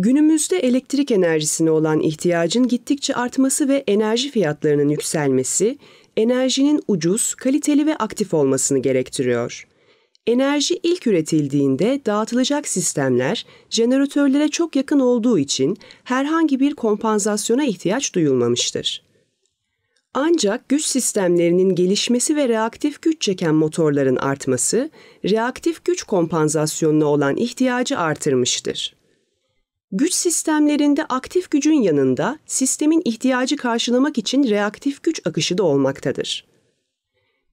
Günümüzde elektrik enerjisine olan ihtiyacın gittikçe artması ve enerji fiyatlarının yükselmesi, enerjinin ucuz, kaliteli ve aktif olmasını gerektiriyor. Enerji ilk üretildiğinde dağıtılacak sistemler jeneratörlere çok yakın olduğu için herhangi bir kompansasyona ihtiyaç duyulmamıştır. Ancak güç sistemlerinin gelişmesi ve reaktif güç çeken motorların artması, reaktif güç kompansasyonuna olan ihtiyacı artırmıştır. Güç sistemlerinde aktif gücün yanında sistemin ihtiyacı karşılamak için reaktif güç akışı da olmaktadır.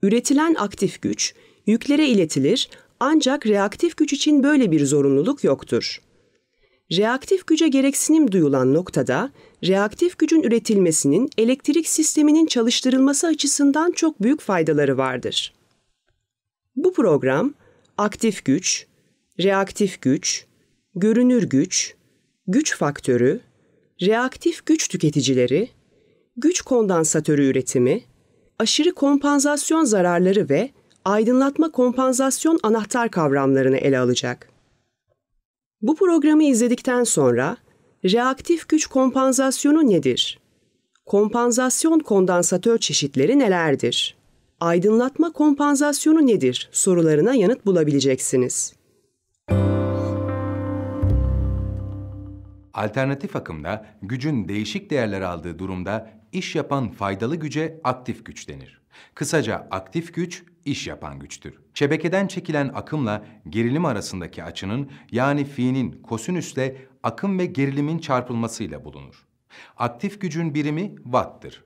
Üretilen aktif güç yüklere iletilir ancak reaktif güç için böyle bir zorunluluk yoktur. Reaktif güce gereksinim duyulan noktada reaktif gücün üretilmesinin elektrik sisteminin çalıştırılması açısından çok büyük faydaları vardır. Bu program aktif güç, reaktif güç, görünür güç, güç faktörü, reaktif güç tüketicileri, güç kondansatörü üretimi, aşırı kompansasyon zararları ve aydınlatma kompansasyon anahtar kavramlarını ele alacak. Bu programı izledikten sonra reaktif güç kompansasyonu nedir? Kompansasyon kondansatör çeşitleri nelerdir? Aydınlatma kompansasyonu nedir sorularına yanıt bulabileceksiniz. Alternatif akımda gücün değişik değerler aldığı durumda iş yapan faydalı güce aktif güç denir. Kısaca aktif güç iş yapan güçtür. Çebekeden çekilen akımla gerilim arasındaki açının yani fi'nin kosinüsle akım ve gerilimin çarpılmasıyla bulunur. Aktif gücün birimi watt'tır.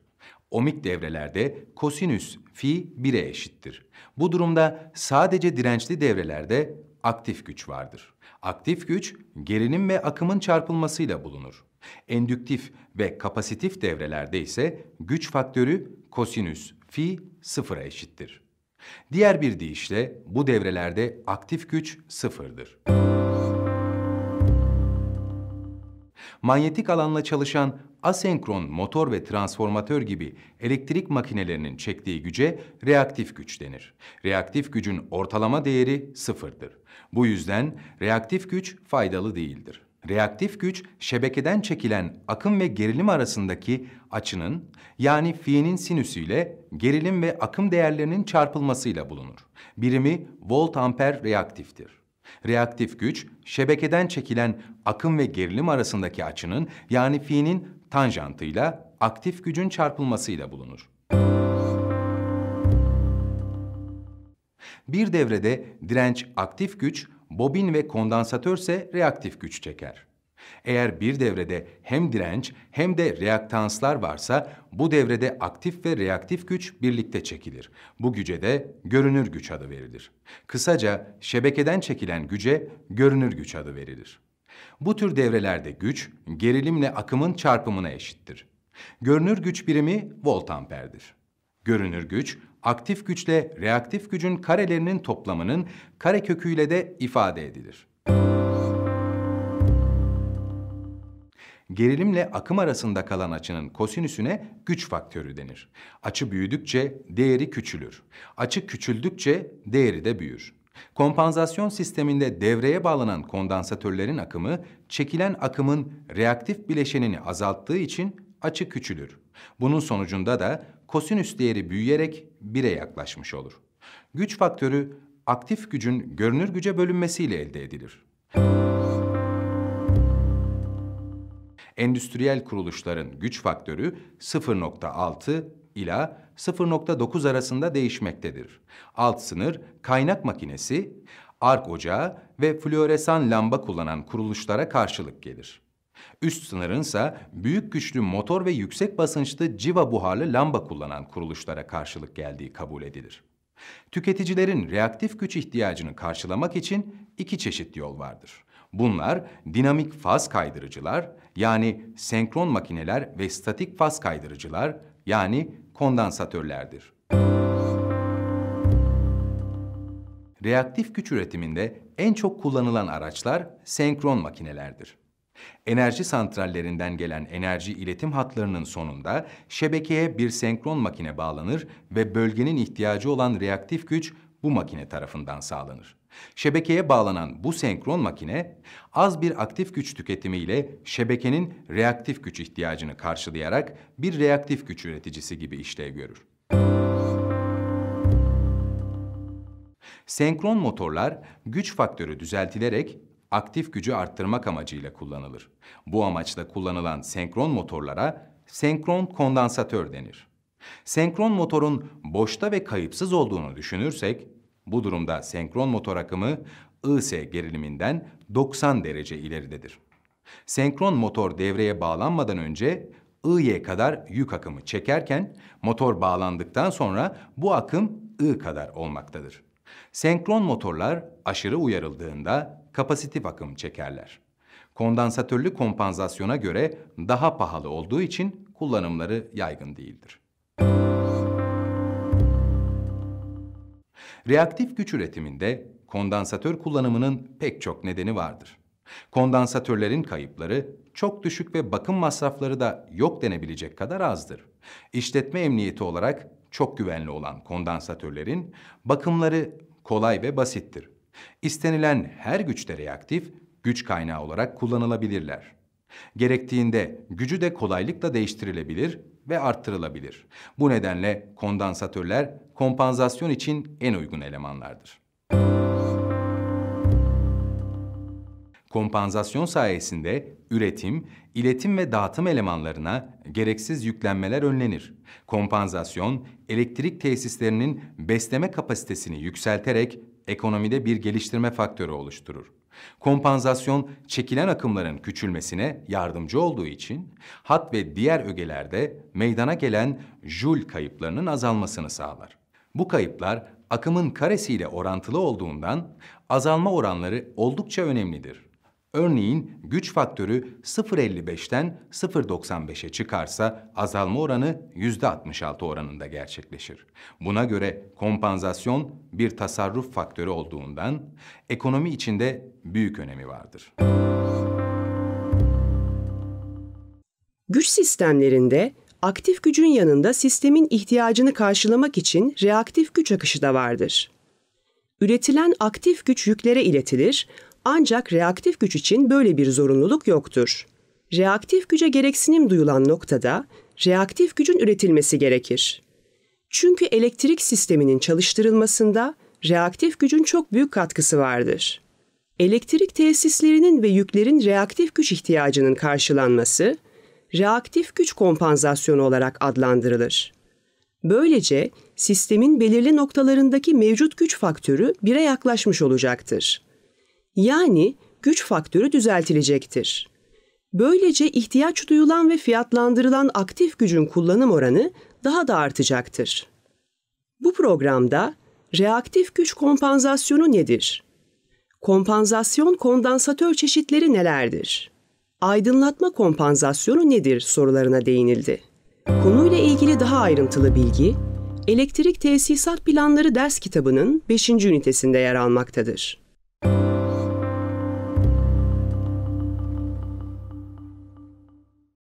Omik devrelerde kosinüs fi 1'e eşittir. Bu durumda sadece dirençli devrelerde aktif güç vardır. Aktif güç gerilim ve akımın çarpılmasıyla bulunur. Endüktif ve kapasitif devrelerde ise güç faktörü kosinüs fi sıfıra eşittir. Diğer bir deyişle bu devrelerde aktif güç sıfırdır. Manyetik alanla çalışan asenkron motor ve transformatör gibi elektrik makinelerinin çektiği güce reaktif güç denir. Reaktif gücün ortalama değeri sıfırdır. Bu yüzden reaktif güç faydalı değildir. Reaktif güç, şebekeden çekilen akım ve gerilim arasındaki açının, yani fi'nin ile gerilim ve akım değerlerinin çarpılmasıyla bulunur. Birimi volt amper reaktiftir. Reaktif güç, şebekeden çekilen akım ve gerilim arasındaki açının, yani fi'nin tanjantıyla aktif gücün çarpılmasıyla bulunur. Bir devrede direnç aktif güç, bobin ve kondansatör ise reaktif güç çeker. Eğer bir devrede hem direnç hem de reaktanslar varsa bu devrede aktif ve reaktif güç birlikte çekilir. Bu güce de görünür güç adı verilir. Kısaca şebekeden çekilen güce görünür güç adı verilir. Bu tür devrelerde güç gerilimle akımın çarpımına eşittir. Görünür güç birimi volt amperdir. Görünür güç aktif güçle reaktif gücün karelerinin toplamının kareköküyle de ifade edilir. Gerilimle akım arasında kalan açının kosinüsüne güç faktörü denir. Açı büyüdükçe değeri küçülür. Açı küçüldükçe değeri de büyür. Kompansasyon sisteminde devreye bağlanan kondansatörlerin akımı, çekilen akımın reaktif bileşenini azalttığı için açı küçülür. Bunun sonucunda da kosinüs değeri büyüyerek bire yaklaşmış olur. Güç faktörü aktif gücün görünür güce bölünmesiyle elde edilir. Endüstriyel kuruluşların güç faktörü 0.6 ila 0.9 arasında değişmektedir. Alt sınır kaynak makinesi, ark ocağı ve floresan lamba kullanan kuruluşlara karşılık gelir. Üst sınırın ise büyük güçlü motor ve yüksek basınçlı civa buharlı lamba kullanan kuruluşlara karşılık geldiği kabul edilir. Tüketicilerin reaktif güç ihtiyacını karşılamak için iki çeşit yol vardır. Bunlar dinamik faz kaydırıcılar yani senkron makineler ve statik faz kaydırıcılar yani kondansatörlerdir. Reaktif güç üretiminde en çok kullanılan araçlar senkron makinelerdir. Enerji santrallerinden gelen enerji iletim hatlarının sonunda şebekeye bir senkron makine bağlanır ve bölgenin ihtiyacı olan reaktif güç bu makine tarafından sağlanır. Şebekeye bağlanan bu senkron makine az bir aktif güç tüketimiyle şebekenin reaktif güç ihtiyacını karşılayarak bir reaktif güç üreticisi gibi işlev görür. Senkron motorlar güç faktörü düzeltilerek aktif gücü arttırmak amacıyla kullanılır. Bu amaçla kullanılan senkron motorlara senkron kondansatör denir. Senkron motorun boşta ve kayıpsız olduğunu düşünürsek, bu durumda senkron motor akımı IS geriliminden 90 derece ileridedir. Senkron motor devreye bağlanmadan önce I'ye kadar yük akımı çekerken, motor bağlandıktan sonra bu akım I kadar olmaktadır. Senkron motorlar aşırı uyarıldığında kapasitif akım çekerler. Kondansatörlü kompansasyona göre daha pahalı olduğu için kullanımları yaygın değildir. Reaktif güç üretiminde kondansatör kullanımının pek çok nedeni vardır. Kondansatörlerin kayıpları çok düşük ve bakım masrafları da yok denebilecek kadar azdır. İşletme emniyeti olarak çok güvenli olan kondansatörlerin bakımları kolay ve basittir. İstenilen her güçte reaktif, güç kaynağı olarak kullanılabilirler. Gerektiğinde gücü de kolaylıkla değiştirilebilir ve arttırılabilir. Bu nedenle kondansatörler kompansasyon için en uygun elemanlardır. Kompansasyon sayesinde üretim, iletim ve dağıtım elemanlarına gereksiz yüklenmeler önlenir. Kompansasyon, elektrik tesislerinin besleme kapasitesini yükselterek ekonomide bir geliştirme faktörü oluşturur. Kompansasyon çekilen akımların küçülmesine yardımcı olduğu için hat ve diğer ögelerde meydana gelen jül kayıplarının azalmasını sağlar. Bu kayıplar akımın karesiyle orantılı olduğundan azalma oranları oldukça önemlidir. Örneğin güç faktörü 0.55'ten 0.95'e çıkarsa azalma oranı %66 oranında gerçekleşir. Buna göre kompansasyon bir tasarruf faktörü olduğundan ekonomi içinde büyük önemi vardır. Güç sistemlerinde aktif gücün yanında sistemin ihtiyacını karşılamak için reaktif güç akışı da vardır. Üretilen aktif güç yüklere iletilir, ancak reaktif güç için böyle bir zorunluluk yoktur. Reaktif güce gereksinim duyulan noktada reaktif gücün üretilmesi gerekir. Çünkü elektrik sisteminin çalıştırılmasında reaktif gücün çok büyük katkısı vardır. Elektrik tesislerinin ve yüklerin reaktif güç ihtiyacının karşılanması, reaktif güç kompansasyonu olarak adlandırılır. Böylece sistemin belirli noktalarındaki mevcut güç faktörü bire yaklaşmış olacaktır. Yani güç faktörü düzeltilecektir. Böylece ihtiyaç duyulan ve fiyatlandırılan aktif gücün kullanım oranı daha da artacaktır. Bu programda reaktif güç kompansasyonu nedir? Kompansasyon kondansatör çeşitleri nelerdir? Aydınlatma kompansasyonu nedir sorularına değinildi. Konuyla ilgili daha ayrıntılı bilgi Elektrik Tesisat Planları ders kitabının 5. ünitesinde yer almaktadır.